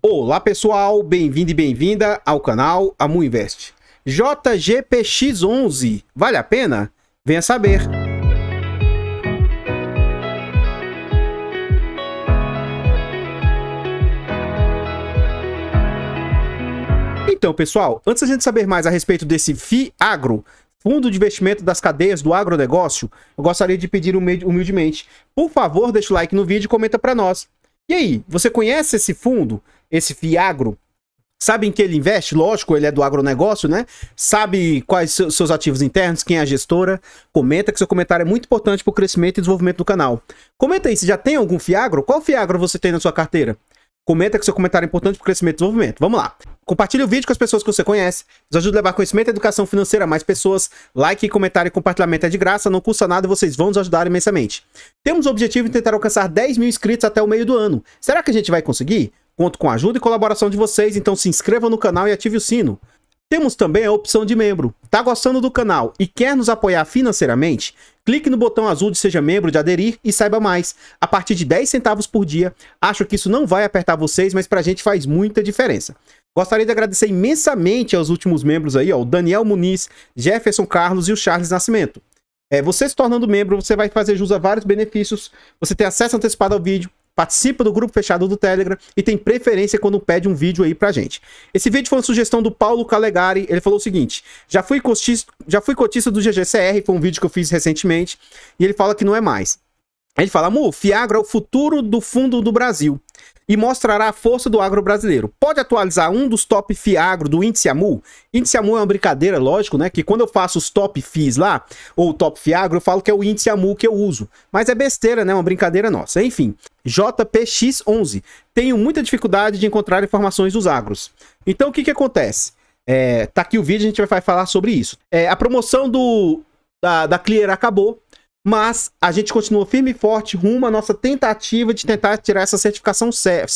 Olá pessoal, bem-vindo e bem-vinda ao canal Amu Invest. JGPX11, vale a pena? Venha saber. Então, pessoal, antes da gente saber mais a respeito desse FIAGRO, Fundo de Investimento das Cadeias do Agronegócio, eu gostaria de pedir humildemente, por favor, deixa o like no vídeo e comenta para nós. E aí, você conhece esse fundo? esse Fiagro, sabe em que ele investe? Lógico, ele é do agronegócio, né? Sabe quais são seus ativos internos, quem é a gestora? Comenta que seu comentário é muito importante para o crescimento e desenvolvimento do canal. Comenta aí, se já tem algum Fiagro? Qual Fiagro você tem na sua carteira? Comenta que seu comentário é importante para o crescimento e desenvolvimento. Vamos lá. Compartilhe o vídeo com as pessoas que você conhece. Nos ajuda a levar conhecimento e educação financeira a mais pessoas. Like, comentário e compartilhamento é de graça, não custa nada e vocês vão nos ajudar imensamente. Temos o objetivo de tentar alcançar 10 mil inscritos até o meio do ano. Será que a gente vai conseguir? Conto com a ajuda e colaboração de vocês, então se inscreva no canal e ative o sino. Temos também a opção de membro. Tá gostando do canal e quer nos apoiar financeiramente? Clique no botão azul de seja membro de aderir e saiba mais. A partir de 10 centavos por dia, acho que isso não vai apertar vocês, mas pra gente faz muita diferença. Gostaria de agradecer imensamente aos últimos membros aí, ó, o Daniel Muniz, Jefferson Carlos e o Charles Nascimento. É, você se tornando membro, você vai fazer jus a vários benefícios. Você tem acesso antecipado ao vídeo, participa do grupo fechado do Telegram e tem preferência quando pede um vídeo aí pra gente. Esse vídeo foi uma sugestão do Paulo Calegari, ele falou o seguinte, já fui cotista, já fui cotista do GGCR, foi um vídeo que eu fiz recentemente, e ele fala que não é mais. Ele fala, amor, Fiagro é o futuro do fundo do Brasil e mostrará a força do agro brasileiro. Pode atualizar um dos top FI agro do índice AMU? Índice AMU é uma brincadeira, lógico, né? Que quando eu faço os top FIIs lá, ou top FI agro, eu falo que é o índice AMU que eu uso. Mas é besteira, né? Uma brincadeira nossa. Enfim, JPX11. Tenho muita dificuldade de encontrar informações dos agros. Então, o que que acontece? É, tá aqui o vídeo, a gente vai falar sobre isso. É, a promoção do da, da Clear acabou. Mas a gente continua firme e forte rumo à nossa tentativa de tentar tirar essa certificação CEA.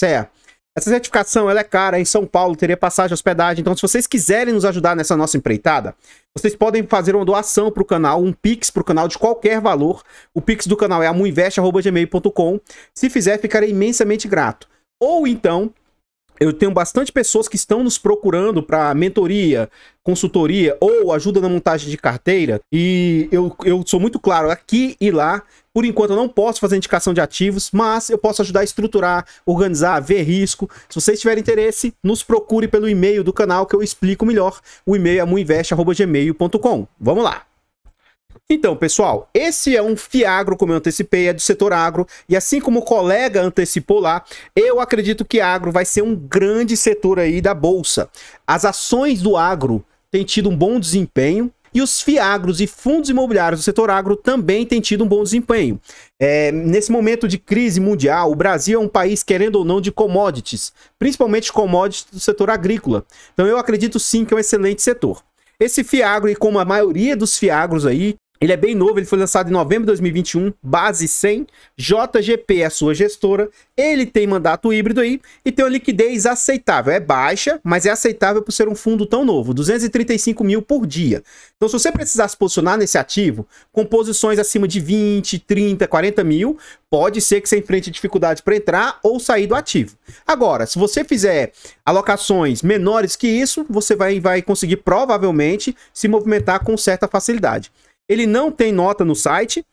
Essa certificação ela é cara, em São Paulo teria passagem, hospedagem. Então, se vocês quiserem nos ajudar nessa nossa empreitada, vocês podem fazer uma doação para o canal, um Pix para o canal de qualquer valor. O Pix do canal é amuinvest.gmail.com. Se fizer, ficarei imensamente grato. Ou então, eu tenho bastante pessoas que estão nos procurando para mentoria, consultoria ou ajuda na montagem de carteira. E eu, eu sou muito claro aqui e lá. Por enquanto, eu não posso fazer indicação de ativos, mas eu posso ajudar a estruturar, organizar, ver risco. Se vocês tiverem interesse, nos procure pelo e-mail do canal que eu explico melhor. O e-mail é muinvest.gmail.com. Vamos lá! Então, pessoal, esse é um fiagro, como eu antecipei, é do setor agro, e assim como o colega antecipou lá, eu acredito que agro vai ser um grande setor aí da bolsa. As ações do agro têm tido um bom desempenho, e os fiagros e fundos imobiliários do setor agro também têm tido um bom desempenho. É, nesse momento de crise mundial, o Brasil é um país, querendo ou não, de commodities, principalmente commodities do setor agrícola. Então eu acredito sim que é um excelente setor. Esse fiagro, e como a maioria dos fiagros aí, ele é bem novo, ele foi lançado em novembro de 2021, base 100, JGP é a sua gestora, ele tem mandato híbrido aí e tem uma liquidez aceitável. É baixa, mas é aceitável por ser um fundo tão novo, 235 mil por dia. Então se você precisar se posicionar nesse ativo, com posições acima de 20, 30, 40 mil, pode ser que você enfrente dificuldade para entrar ou sair do ativo. Agora, se você fizer alocações menores que isso, você vai, vai conseguir provavelmente se movimentar com certa facilidade. Ele não tem nota no site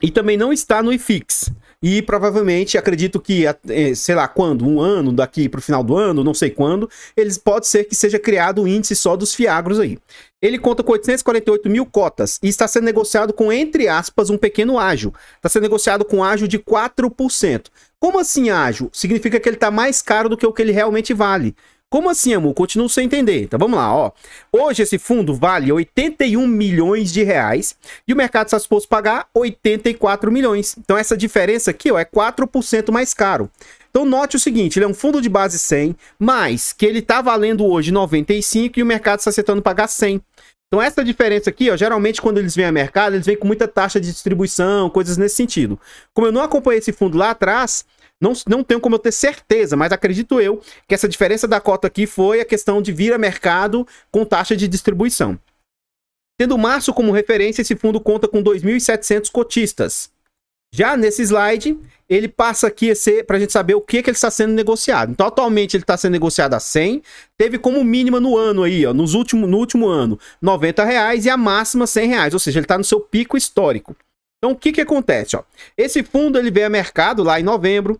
e também não está no IFIX. E provavelmente, acredito que, é, sei lá quando, um ano daqui para o final do ano, não sei quando, eles pode ser que seja criado o um índice só dos fiagros aí. Ele conta com 848 mil cotas e está sendo negociado com, entre aspas, um pequeno ágio. Está sendo negociado com ágio de 4%. Como assim ágio? Significa que ele está mais caro do que o que ele realmente vale. Como assim, amor? Continuo sem entender. Então vamos lá, ó. Hoje esse fundo vale 81 milhões de reais e o mercado está suposto pagar 84 milhões. Então essa diferença aqui, ó, é 4% mais caro. Então note o seguinte, ele é um fundo de base 100, mas que ele está valendo hoje 95 e o mercado está aceitando pagar 100. Então essa diferença aqui, ó, geralmente quando eles vêm a mercado, eles vêm com muita taxa de distribuição, coisas nesse sentido. Como eu não acompanhei esse fundo lá atrás, não, não tenho como eu ter certeza, mas acredito eu que essa diferença da cota aqui foi a questão de vir a mercado com taxa de distribuição. Tendo março como referência, esse fundo conta com 2.700 cotistas. Já nesse slide, ele passa aqui para a gente saber o que, que ele está sendo negociado. Então, atualmente ele está sendo negociado a 100, teve como mínima no ano aí, ó, nos último, no último ano, 90 reais e a máxima 100 reais, ou seja, ele está no seu pico histórico. Então, o que, que acontece? Ó? Esse fundo ele veio a mercado lá em novembro,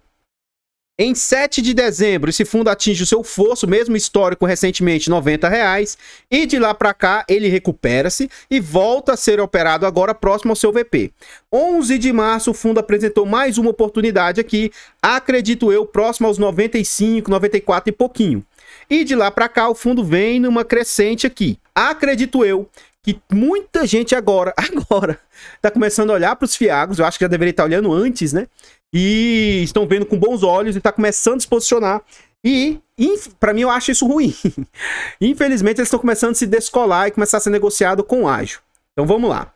em 7 de dezembro, esse fundo atinge o seu fosso, mesmo histórico recentemente, R$ reais, e de lá para cá ele recupera-se e volta a ser operado agora próximo ao seu VP. 11 de março, o fundo apresentou mais uma oportunidade aqui, acredito eu, próximo aos 95, 94 e pouquinho. E de lá para cá o fundo vem numa crescente aqui. Acredito eu que muita gente agora, agora, está começando a olhar para os fiagos, eu acho que já deveria estar tá olhando antes, né? e estão vendo com bons olhos e está começando a se posicionar. E, para mim, eu acho isso ruim. Infelizmente, eles estão começando a se descolar e começar a ser negociado com ágil. Então vamos lá.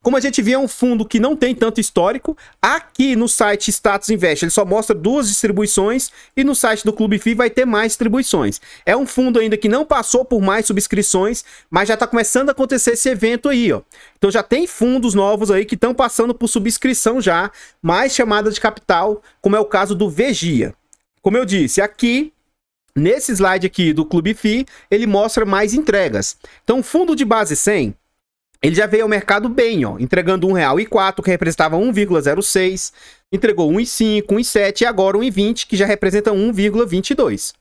Como a gente viu, é um fundo que não tem tanto histórico. Aqui no site Status Invest, ele só mostra duas distribuições e no site do Clube FI vai ter mais distribuições. É um fundo ainda que não passou por mais subscrições, mas já está começando a acontecer esse evento aí, ó. Então já tem fundos novos aí que estão passando por subscrição já, mais chamada de capital, como é o caso do Vegia. Como eu disse, aqui Nesse slide aqui do Clube FI, ele mostra mais entregas. Então, fundo de base 100, ele já veio ao mercado bem, ó, entregando R$1,04, que representava 1,06, entregou 1,5, 1,7 e agora 1,20, que já representa 1,22.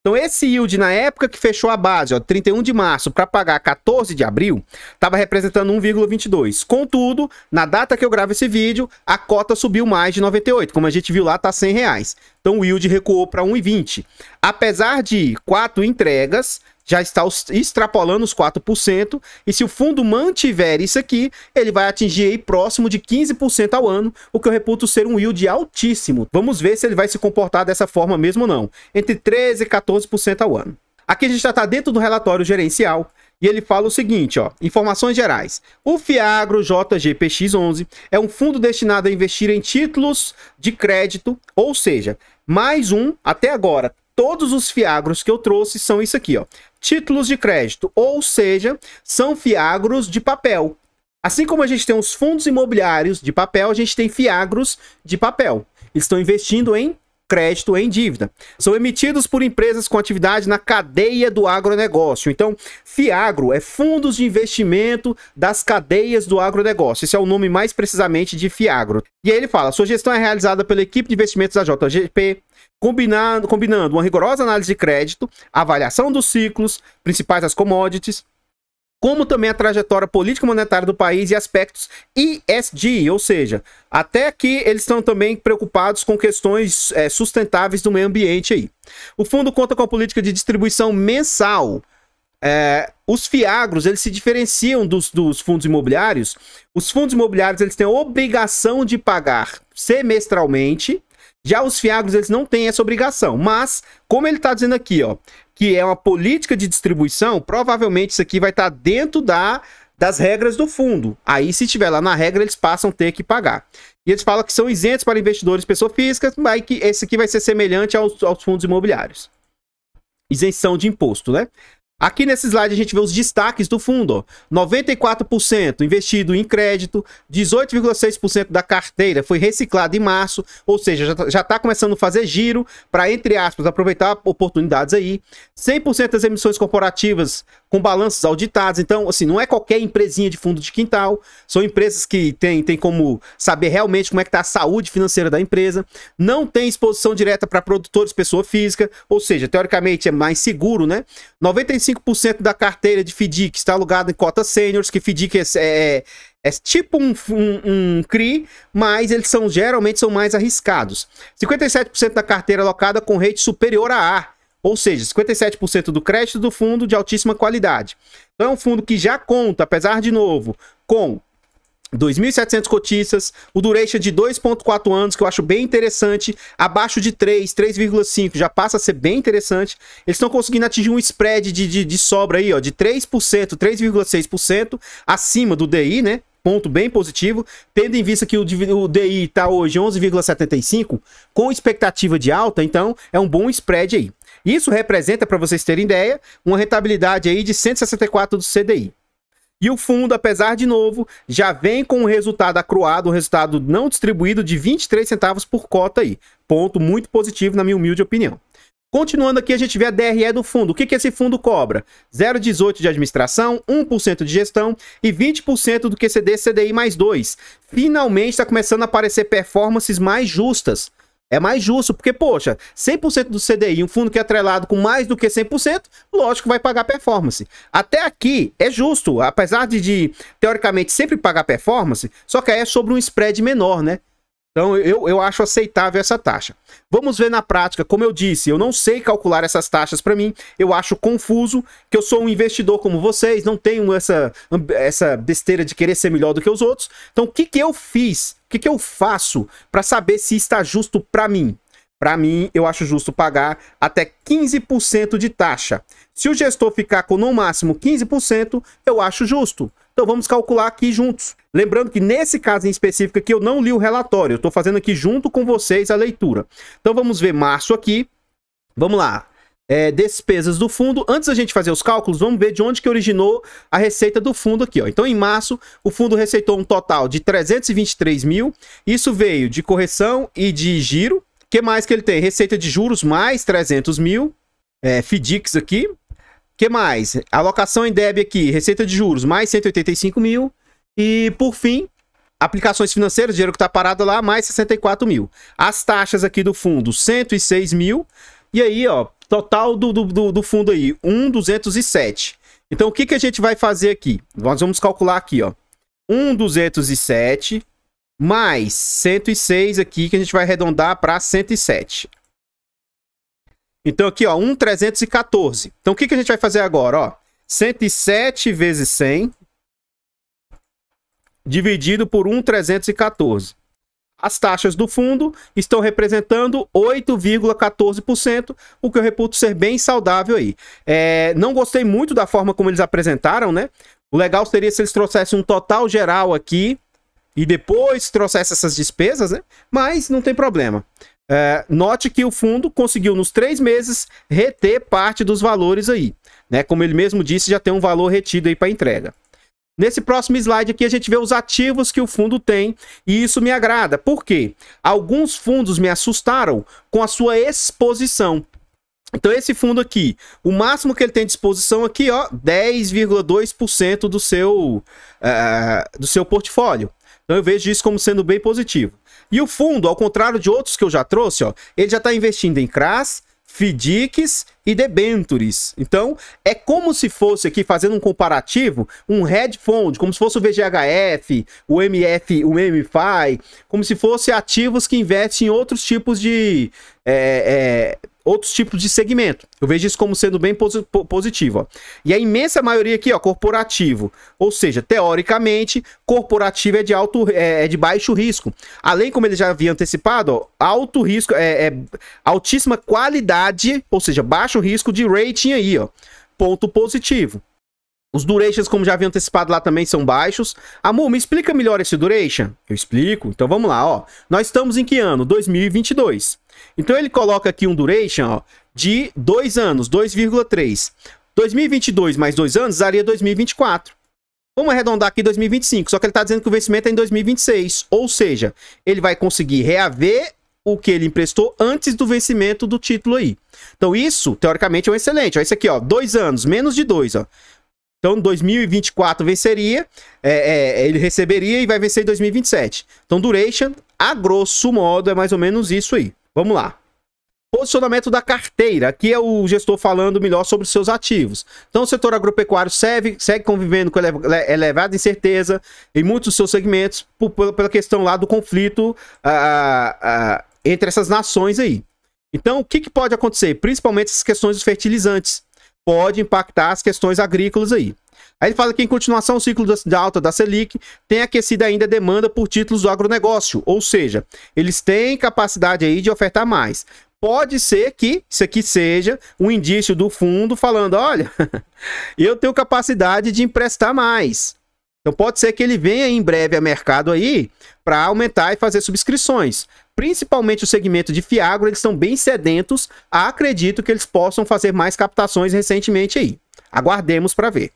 Então esse yield na época que fechou a base, ó, 31 de março para pagar 14 de abril, estava representando 1,22. Contudo, na data que eu gravo esse vídeo, a cota subiu mais de 98, como a gente viu lá, está 100 reais. Então o yield recuou para 1,20. Apesar de quatro entregas, já está extrapolando os 4%, e se o fundo mantiver isso aqui, ele vai atingir aí próximo de 15% ao ano, o que eu reputo ser um yield altíssimo. Vamos ver se ele vai se comportar dessa forma mesmo ou não, entre 13% e 14% ao ano. Aqui a gente já está dentro do relatório gerencial, e ele fala o seguinte, ó, informações gerais. O Fiagro JGPX11 é um fundo destinado a investir em títulos de crédito, ou seja, mais um, até agora, todos os Fiagros que eu trouxe são isso aqui, ó títulos de crédito, ou seja, são fiagros de papel. Assim como a gente tem os fundos imobiliários de papel, a gente tem fiagros de papel. Eles estão investindo em crédito em dívida. São emitidos por empresas com atividade na cadeia do agronegócio. Então, FIAGRO é Fundos de Investimento das Cadeias do Agronegócio. Esse é o nome mais precisamente de FIAGRO. E aí ele fala: sua gestão é realizada pela equipe de investimentos da JGP, combinando, combinando uma rigorosa análise de crédito, avaliação dos ciclos, principais das commodities como também a trajetória política monetária do país e aspectos ISD, ou seja, até aqui eles estão também preocupados com questões é, sustentáveis do meio ambiente aí. O fundo conta com a política de distribuição mensal. É, os fiagros eles se diferenciam dos, dos fundos imobiliários. Os fundos imobiliários eles têm a obrigação de pagar semestralmente já os fiagros, eles não têm essa obrigação, mas como ele está dizendo aqui, ó, que é uma política de distribuição, provavelmente isso aqui vai estar tá dentro da, das regras do fundo. Aí, se tiver lá na regra, eles passam a ter que pagar. E eles falam que são isentos para investidores pessoa física, mas que esse aqui vai ser semelhante aos, aos fundos imobiliários. Isenção de imposto, né? Aqui nesse slide a gente vê os destaques do fundo. 94% investido em crédito, 18,6% da carteira foi reciclado em março, ou seja, já está tá começando a fazer giro para, entre aspas, aproveitar oportunidades aí. 100% das emissões corporativas com balanços auditados. Então, assim, não é qualquer empresinha de fundo de quintal, são empresas que têm tem como saber realmente como é que está a saúde financeira da empresa, não tem exposição direta para produtores, pessoa física, ou seja, teoricamente é mais seguro, né? 95% da carteira de FDIC está alugada em cota seniors, que FDIC é, é é tipo um, um, um, CRI, mas eles são geralmente são mais arriscados. 57% da carteira alocada com rate superior a A. Ou seja, 57% do crédito do fundo de altíssima qualidade. Então é um fundo que já conta, apesar de novo, com 2.700 cotistas, o duration de 2.4 anos, que eu acho bem interessante, abaixo de 3, 3,5, já passa a ser bem interessante. Eles estão conseguindo atingir um spread de, de, de sobra aí, ó, de 3%, 3,6% acima do DI, né? ponto bem positivo, tendo em vista que o, o DI está hoje 11,75, com expectativa de alta, então é um bom spread aí. Isso representa, para vocês terem ideia, uma rentabilidade aí de 164 do CDI. E o fundo, apesar de novo, já vem com um resultado acruado, um resultado não distribuído de 23 centavos por cota aí. Ponto muito positivo, na minha humilde opinião. Continuando aqui, a gente vê a DRE do fundo. O que, que esse fundo cobra? 0,18% de administração, 1% de gestão e 20% do QCD CDI mais 2. Finalmente está começando a aparecer performances mais justas. É mais justo, porque, poxa, 100% do CDI, um fundo que é atrelado com mais do que 100%, lógico que vai pagar performance. Até aqui é justo, apesar de, de teoricamente sempre pagar performance, só que aí é sobre um spread menor, né? Então, eu, eu acho aceitável essa taxa. Vamos ver na prática. Como eu disse, eu não sei calcular essas taxas para mim. Eu acho confuso que eu sou um investidor como vocês, não tenho essa, essa besteira de querer ser melhor do que os outros. Então, o que, que eu fiz? O que, que eu faço para saber se está justo para mim? Para mim, eu acho justo pagar até 15% de taxa. Se o gestor ficar com no máximo 15%, eu acho justo. Então vamos calcular aqui juntos. Lembrando que nesse caso em específico aqui eu não li o relatório, eu estou fazendo aqui junto com vocês a leitura. Então vamos ver março aqui. Vamos lá. É, despesas do fundo. Antes da gente fazer os cálculos, vamos ver de onde que originou a receita do fundo aqui. Ó. Então, em março, o fundo receitou um total de 323 mil. Isso veio de correção e de giro, que mais que ele tem? Receita de juros mais 300 mil. É, FDIX aqui. que mais? Alocação em DEB aqui. Receita de juros mais 185 mil. E por fim, aplicações financeiras, dinheiro que está parado lá, mais 64 mil. As taxas aqui do fundo, 106 mil. E aí, ó, total do, do, do fundo aí, 1,207. Então, o que, que a gente vai fazer aqui? Nós vamos calcular aqui, ó. 1,207 mais 106 aqui, que a gente vai arredondar para 107. Então aqui, ó, 1,314. Então o que, que a gente vai fazer agora, ó? 107 vezes 100 dividido por 1,314. As taxas do fundo estão representando 8,14%, o que eu reputo ser bem saudável aí. É, não gostei muito da forma como eles apresentaram, né? O legal seria se eles trouxessem um total geral aqui e depois trouxesse essas despesas, né? Mas não tem problema. É, note que o fundo conseguiu nos três meses reter parte dos valores aí, né? Como ele mesmo disse, já tem um valor retido aí para entrega. Nesse próximo slide aqui a gente vê os ativos que o fundo tem e isso me agrada, porque alguns fundos me assustaram com a sua exposição. Então esse fundo aqui, o máximo que ele tem de exposição aqui, ó, 10,2% do seu uh, do seu portfólio. Então eu vejo isso como sendo bem positivo. E o fundo, ao contrário de outros que eu já trouxe, ó, ele já está investindo em CRAS, FDICs e debentures. Então, é como se fosse aqui, fazendo um comparativo, um headphone, como se fosse o VGHF, o MF, o MFI, como se fosse ativos que investem em outros tipos de. É, é, outros tipos de segmento. Eu vejo isso como sendo bem positivo. Ó. E a imensa maioria aqui, ó, corporativo. Ou seja, teoricamente, corporativo é de alto, é, é de baixo risco. Além, como ele já havia antecipado, ó, alto risco, é, é altíssima qualidade, ou seja, baixo baixo risco de rating aí, ó. Ponto positivo. Os durations, como já havia antecipado lá também, são baixos. Amor, me explica melhor esse duration? Eu explico. Então vamos lá, ó. Nós estamos em que ano? 2022. Então ele coloca aqui um duration, ó, de 2 anos, 2,3. 2022 mais 2 anos daria 2024. Vamos arredondar aqui 2025, só que ele está dizendo que o vencimento é em 2026, ou seja, ele vai conseguir reaver o que ele emprestou antes do vencimento do título aí. Então isso, teoricamente, é um excelente. Ó, esse aqui, ó, dois anos, menos de dois, ó. Então, 2024 venceria, é, é, ele receberia e vai vencer em 2027. Então, duration, a grosso modo, é mais ou menos isso aí. Vamos lá. Posicionamento da carteira. Aqui é o gestor falando melhor sobre seus ativos. Então, o setor agropecuário serve, segue convivendo com elevada incerteza em muitos dos seus segmentos por, pela questão lá do conflito ah, ah, entre essas nações aí. Então, o que, que pode acontecer? Principalmente essas questões dos fertilizantes. Pode impactar as questões agrícolas aí. Aí ele fala que, em continuação, o ciclo da alta da Selic tem aquecido ainda a demanda por títulos do agronegócio. Ou seja, eles têm capacidade aí de ofertar mais. Pode ser que isso aqui seja um indício do fundo falando: olha, eu tenho capacidade de emprestar mais. Então pode ser que ele venha em breve a mercado aí para aumentar e fazer subscrições principalmente o segmento de Fiagro, eles estão bem sedentos. Acredito que eles possam fazer mais captações recentemente aí. Aguardemos para ver.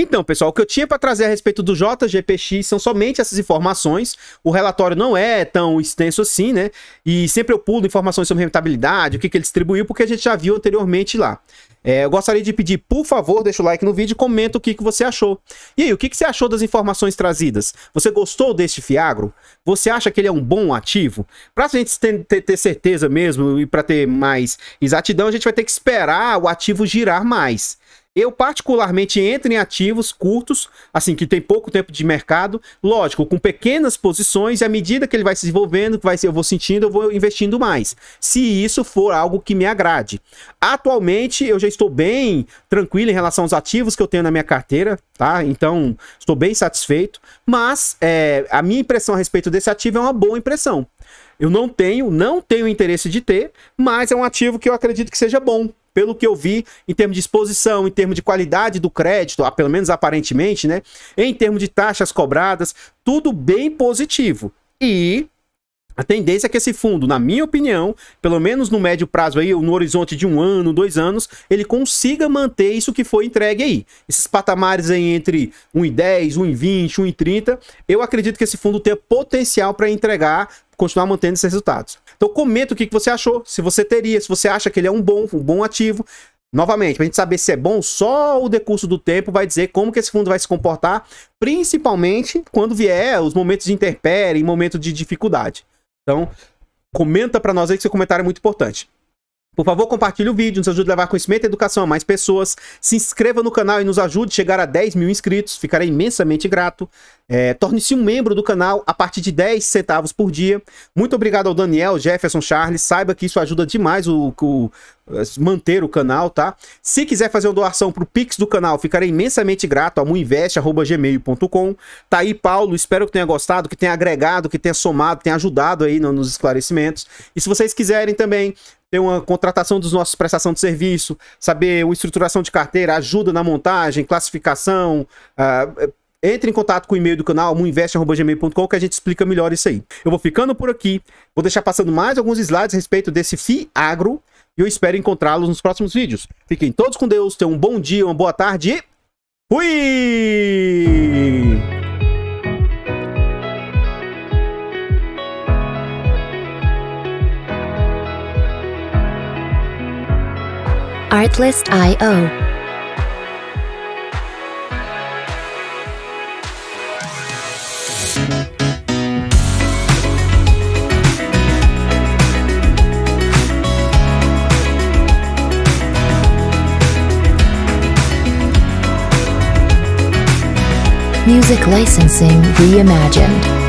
Então, pessoal, o que eu tinha para trazer a respeito do JGPX são somente essas informações. O relatório não é tão extenso assim, né? E sempre eu pulo informações sobre rentabilidade, o que, que ele distribuiu, porque a gente já viu anteriormente lá. É, eu gostaria de pedir, por favor, deixa o like no vídeo e comenta o que, que você achou. E aí, o que, que você achou das informações trazidas? Você gostou deste Fiagro? Você acha que ele é um bom ativo? Para a gente ter, ter, ter, certeza mesmo e para ter mais exatidão, a gente vai ter que esperar o ativo girar mais. Eu, particularmente, entro em ativos curtos, assim, que tem pouco tempo de mercado, lógico, com pequenas posições, e à medida que ele vai se desenvolvendo, que vai eu vou sentindo, eu vou investindo mais. Se isso for algo que me agrade. Atualmente, eu já estou bem tranquilo em relação aos ativos que eu tenho na minha carteira, tá? Então, estou bem satisfeito, mas é, a minha impressão a respeito desse ativo é uma boa impressão. Eu não tenho, não tenho interesse de ter, mas é um ativo que eu acredito que seja bom, pelo que eu vi, em termos de exposição, em termos de qualidade do crédito, ah, pelo menos aparentemente, né? Em termos de taxas cobradas, tudo bem positivo. E a tendência é que esse fundo, na minha opinião, pelo menos no médio prazo aí, no horizonte de um ano, dois anos, ele consiga manter isso que foi entregue aí. Esses patamares aí entre 1,10, 1,20, 1,30, eu acredito que esse fundo tenha potencial para entregar, continuar mantendo esses resultados. Então comenta o que você achou, se você teria, se você acha que ele é um bom, um bom ativo. Novamente, para a gente saber se é bom, só o decurso do tempo vai dizer como que esse fundo vai se comportar, principalmente quando vier os momentos de interpere, momento de dificuldade. Então, comenta para nós aí que seu comentário é muito importante. Por favor, compartilhe o vídeo, nos ajude a levar conhecimento e educação a mais pessoas. Se inscreva no canal e nos ajude a chegar a 10 mil inscritos. Ficarei imensamente grato. É, Torne-se um membro do canal a partir de 10 centavos por dia. Muito obrigado ao Daniel, Jefferson, Charles. Saiba que isso ajuda demais o, o manter o canal, tá? Se quiser fazer uma doação para o Pix do canal, ficarei imensamente grato, a muinvest@gmail.com. Tá aí, Paulo, espero que tenha gostado, que tenha agregado, que tenha somado, que tenha ajudado aí nos esclarecimentos. E se vocês quiserem também ter uma contratação dos nossos prestação de serviço, saber uma estruturação de carteira, ajuda na montagem, classificação. Uh, entre em contato com o e-mail do canal, muinvest.gmail.com, que a gente explica melhor isso aí. Eu vou ficando por aqui, vou deixar passando mais alguns slides a respeito desse FI Agro e eu espero encontrá-los nos próximos vídeos. Fiquem todos com Deus, tenham um bom dia, uma boa tarde e fui! Artlist.io. Music Licensing Reimagined.